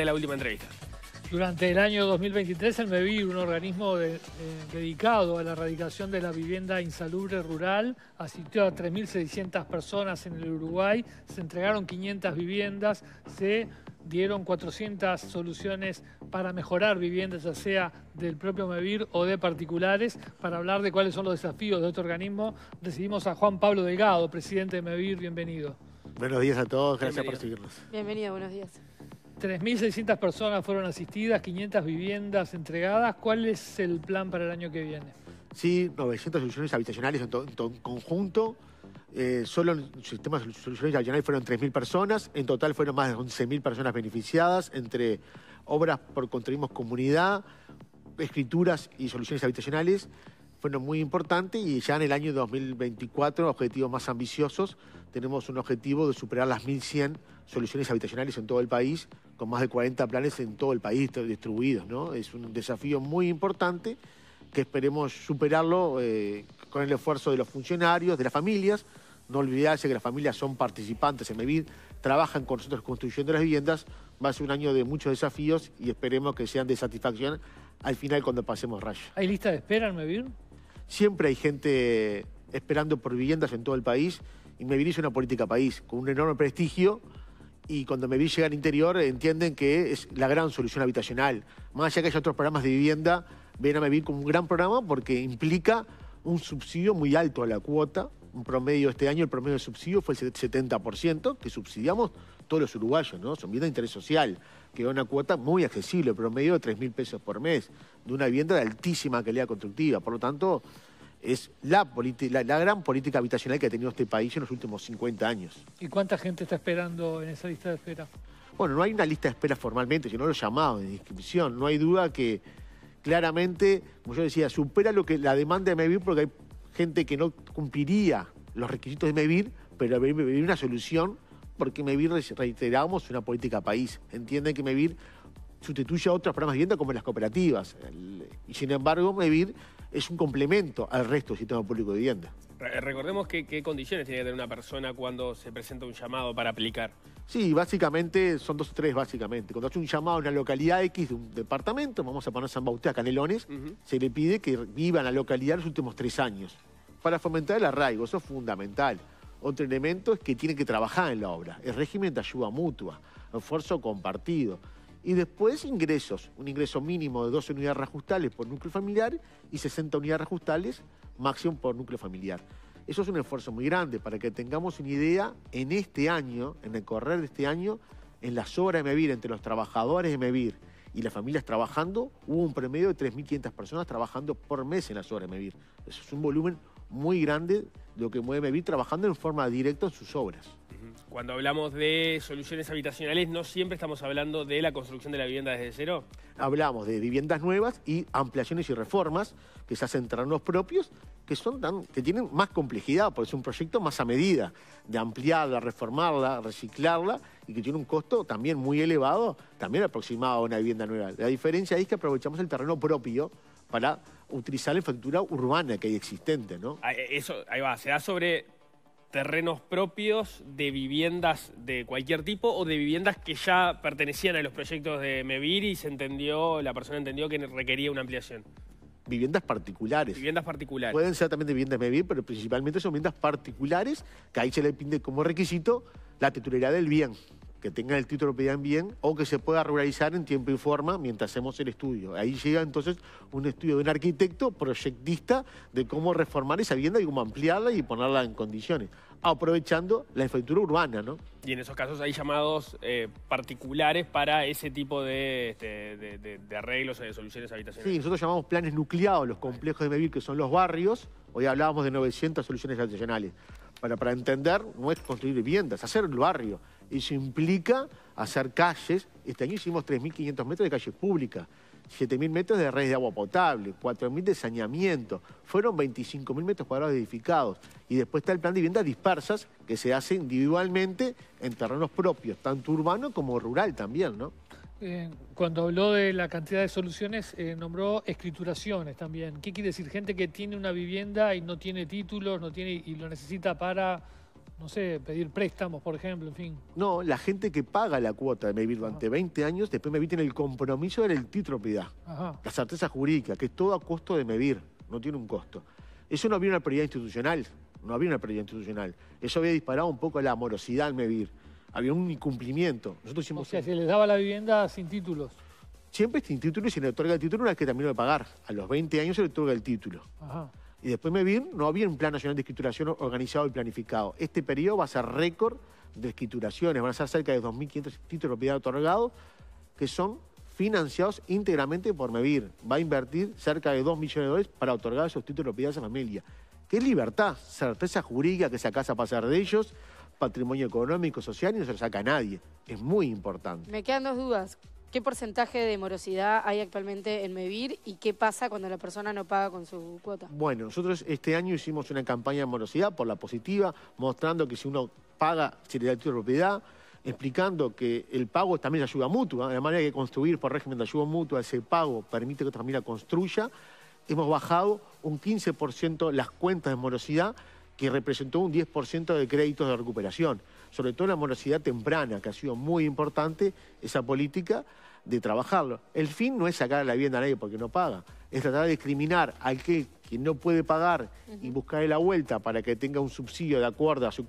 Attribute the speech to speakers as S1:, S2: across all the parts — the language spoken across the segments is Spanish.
S1: de la última entrevista.
S2: Durante el año 2023, el MEVIR, un organismo eh, dedicado a la erradicación de la vivienda insalubre rural, asistió a 3.600 personas en el Uruguay, se entregaron 500 viviendas, se dieron 400 soluciones para mejorar viviendas, ya sea del propio MEVIR o de particulares. Para hablar de cuáles son los desafíos de este organismo, recibimos a Juan Pablo Delgado, presidente de MEVIR. Bienvenido. Buenos días a todos, gracias por seguirnos. Bienvenido, buenos días. 3.600 personas fueron asistidas, 500 viviendas entregadas. ¿Cuál es el plan para el año que viene?
S3: Sí, 900 soluciones habitacionales en, conjunto. Eh, solo en sistema de soluciones habitacionales fueron 3.000 personas. En total fueron más de 11.000 personas beneficiadas entre obras por contribuimos Comunidad, escrituras y soluciones habitacionales. Fue muy importante y ya en el año 2024, objetivos más ambiciosos, tenemos un objetivo de superar las 1.100 soluciones habitacionales en todo el país, con más de 40 planes en todo el país distribuidos. ¿no? Es un desafío muy importante que esperemos superarlo eh, con el esfuerzo de los funcionarios, de las familias. No olvidarse que las familias son participantes en MEVID, trabajan con nosotros construyendo las viviendas. Va a ser un año de muchos desafíos y esperemos que sean de satisfacción al final cuando pasemos rayo.
S2: ¿Hay lista de espera
S3: en MEVID? Siempre hay gente esperando por viviendas en todo el país. y vivir es una política país con un enorme prestigio y cuando me vi llegar al interior entienden que es la gran solución habitacional. Más allá que haya otros programas de vivienda, ven a vivir como un gran programa porque implica un subsidio muy alto a la cuota un promedio este año, el promedio de subsidio fue el 70%, que subsidiamos todos los uruguayos, ¿no? Son viviendas de interés social, que es una cuota muy accesible, promedio de 3.000 pesos por mes, de una vivienda de altísima calidad constructiva. Por lo tanto, es la, gran política habitacional que ha tenido este país en los últimos 50 años.
S2: ¿Y cuánta gente está esperando en esa lista de espera?
S3: Bueno, no hay una lista de espera formalmente, no lo he llamado de inscripción. No hay duda que claramente, como yo decía, supera lo que la demanda de vivir porque hay gente que no cumpliría los requisitos de MEVIR, pero MEVIR una solución porque MEVIR, reiteramos, una política país. Entienden que MEVIR sustituye a otras programas de vivienda como las cooperativas. y sin embargo, MEDIR es un complemento al resto del sistema público de vivienda.
S1: Recordemos que, qué condiciones tiene que tener una persona cuando se presenta un llamado para aplicar.
S3: Sí, básicamente son dos o tres, básicamente. Cuando hace un llamado a una localidad X de un departamento, vamos a poner San Bautista, Canelones, se le pide que viva en la localidad los últimos tres años para fomentar el arraigo, eso es fundamental. Otro elemento es que tiene que trabajar en la obra, el régimen de ayuda mutua, esfuerzo compartido y después ingresos, un ingreso mínimo de 12 unidades reajustables por núcleo familiar y 60 unidades reajustables máximo por núcleo familiar. Eso es un esfuerzo muy grande para que tengamos una idea en este año, en el correr de este año, en las obras de MEVIR, entre los trabajadores de MEVIR y las familias trabajando, hubo un promedio de 3.500 personas trabajando por mes en las obras de MEVIR. Eso es un volumen muy grande de lo que mueve MEVIR trabajando en forma directa en sus obras
S1: cuando hablamos de soluciones habitacionales, no siempre estamos hablando de la construcción de la vivienda desde cero.
S3: Hablamos de viviendas nuevas y ampliaciones y reformas que se hacen en terrenos propios, que, son tan, que tienen más complejidad, porque es un proyecto más a medida, de ampliarla, reformarla, reciclarla, y que tiene un costo también muy elevado, también aproximado a una vivienda nueva. La diferencia es que aprovechamos el terreno propio para utilizar la infraestructura urbana que hay existente, ¿no?
S1: Ah, eh, eso, ahí va, se da sobre terrenos propios de viviendas de cualquier tipo o de viviendas que ya pertenecían a los proyectos de Mevir y se entendió, la persona entendió que requería una ampliación. Viviendas particulares. Viviendas particulares. Pueden ser
S3: también de viviendas Mevir, pero principalmente son viviendas particulares que ahí se le pide como requisito la titularidad del bien que tenga el título pedían bien o que se pueda regularizar en tiempo y forma mientras hacemos el estudio. Ahí llega entonces un estudio de un arquitecto proyectista de cómo reformar esa vivienda y cómo ampliarla y ponerla en condiciones, aprovechando la infraestructura urbana,
S1: Y en esos casos hay llamados eh, particulares para ese tipo este, de, arreglos o de soluciones habitacionales. Sí, nosotros
S3: llamamos planes nucleados, los complejos de medir que son los barrios. Hoy hablábamos de 900 soluciones habitacionales. Para, para entender, no es construir viviendas, hacer el barrio. Eso implica hacer calles. Este año hicimos 3.500 metros de calles públicas, 7.000 metros de redes de agua potable, 4.000 de saneamiento. Fueron 25.000 metros cuadrados edificados. Y después está el plan de viviendas dispersas, que se hace individualmente en terrenos propios, tanto urbano como rural también, ¿no?
S2: Eh, cuando habló de la cantidad de soluciones, eh, nombró escrituraciones también. ¿Qué quiere decir? Gente que tiene una vivienda y no tiene títulos, no tiene y lo necesita para no sé, pedir préstamos, por ejemplo, en fin.
S3: No, la gente que paga la cuota de Medir durante 20 años, después Medivir tiene el compromiso de la propiedad, la certeza jurídica, que es todo a costo de Medir, no tiene un costo. Eso no había una prioridad institucional, no había una prioridad institucional. Eso había disparado un poco la morosidad al Medir. había un incumplimiento. Nosotros hicimos o sea, se les daba la vivienda sin títulos. Siempre sin este título y se le otorga el título una vez que terminó de pagar. A los 20 años se le otorga el título. Ajá. Y después me no había un plan nacional de escrituración organizado y planificado. Este periodo va a ser récord de escrituraciones, van a ser cerca de 2.500 títulos de propiedad otorgados, que son financiados íntegramente por MEVIR. Va a invertir cerca de 2 millones de dólares para otorgar esos títulos de propiedad a esa familia. ¿Qué libertad? Certeza jurídica que se acasa a pasar de ellos, patrimonio económico, social y no se lo saca a nadie. Es muy importante.
S1: Me quedan dos dudas. ¿Qué porcentaje de morosidad hay actualmente en Mevir y qué pasa cuando la persona no paga con su
S2: cuota?
S3: Bueno, nosotros este año hicimos una campaña de morosidad por la positiva, mostrando que si uno paga, se le da el título de propiedad, explicando que el pago también es ayuda mutua, de ¿eh? la manera que construir por régimen de ayuda mutua ese pago permite que otra la construya. Hemos bajado un 15% las cuentas de morosidad, que representó un 10% de créditos de recuperación sobre todo la morosidad temprana, que ha sido muy importante esa política de trabajarlo. El fin no es sacar la vivienda a nadie porque no paga, es tratar de discriminar al que quien no puede pagar y buscarle la vuelta para que tenga un subsidio de acuerdo a su,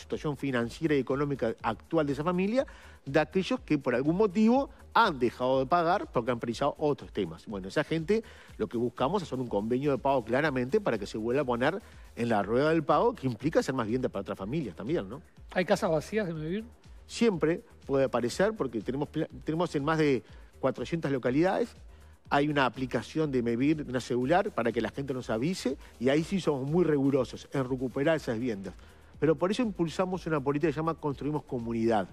S3: situación financiera y económica actual de esa familia, de aquellos que por algún motivo han dejado de pagar porque han precisado otros temas. Bueno, esa gente lo que buscamos es hacer un convenio de pago claramente para que se vuelva a poner en la rueda del pago, que implica ser más vivienda para otras familias también, ¿no? ¿Hay casas vacías de vivir? Siempre puede aparecer porque tenemos, tenemos en más de 400 localidades hay una aplicación de medir, una celular, para que la gente nos avise y ahí sí somos muy rigurosos en recuperar esas viviendas. Pero por eso impulsamos una política que se llama Construimos Comunidad.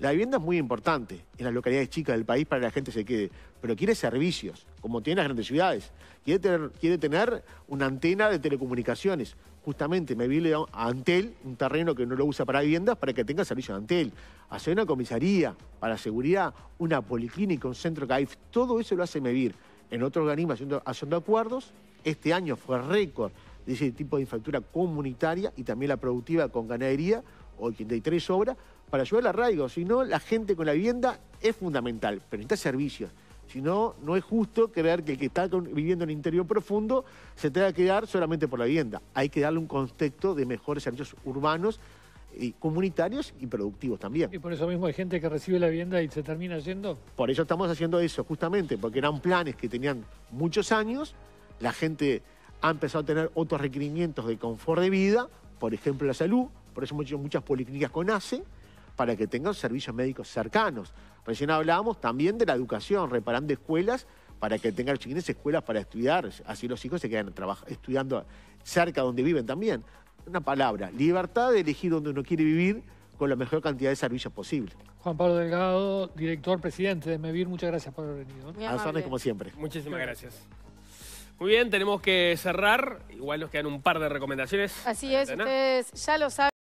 S3: La vivienda es muy importante en las localidades chicas del país para que la gente se quede, pero quiere servicios, como tienen las grandes ciudades. Quiere tener, quiere tener una antena de telecomunicaciones. Justamente me vi a Antel, un terreno que no lo usa para viviendas, para que tenga servicio de Antel. Hacer una comisaría para seguridad, una policlínica, un centro CAIF. Todo eso lo hace Medir. En otro organismo haciendo, haciendo acuerdos. Este año fue récord de ese tipo de infraestructura comunitaria y también la productiva con ganadería, hoy 83 obras para ayudar al arraigo, sino la gente con la vivienda es fundamental, pero necesita servicios. Si no, no es justo creer que el que está viviendo en el interior profundo se tenga que quedar solamente por la vivienda. Hay que darle un contexto de mejores servicios urbanos y comunitarios y productivos también.
S2: Y por eso mismo hay gente que recibe la vivienda y se termina yendo.
S3: Por eso estamos haciendo eso, justamente, porque eran planes que tenían muchos años, la gente ha empezado a tener otros requerimientos de confort de vida, por ejemplo la salud, por eso hemos hecho muchas policlínicas con ACE, para que tengan servicios médicos cercanos. Recién hablábamos también de la educación, reparando escuelas para que tengan chiquines escuelas para estudiar, así los hijos se quedan estudiando cerca donde viven también. Una palabra, libertad de elegir donde uno quiere vivir con la mejor cantidad de servicios posible.
S2: Juan Pablo Delgado, director, presidente de MEVIR, muchas gracias por haber venido. A como siempre. Muchísimas gracias.
S1: Muy bien, tenemos que cerrar. Igual nos quedan un par de recomendaciones. Así es,
S2: ustedes ya lo saben.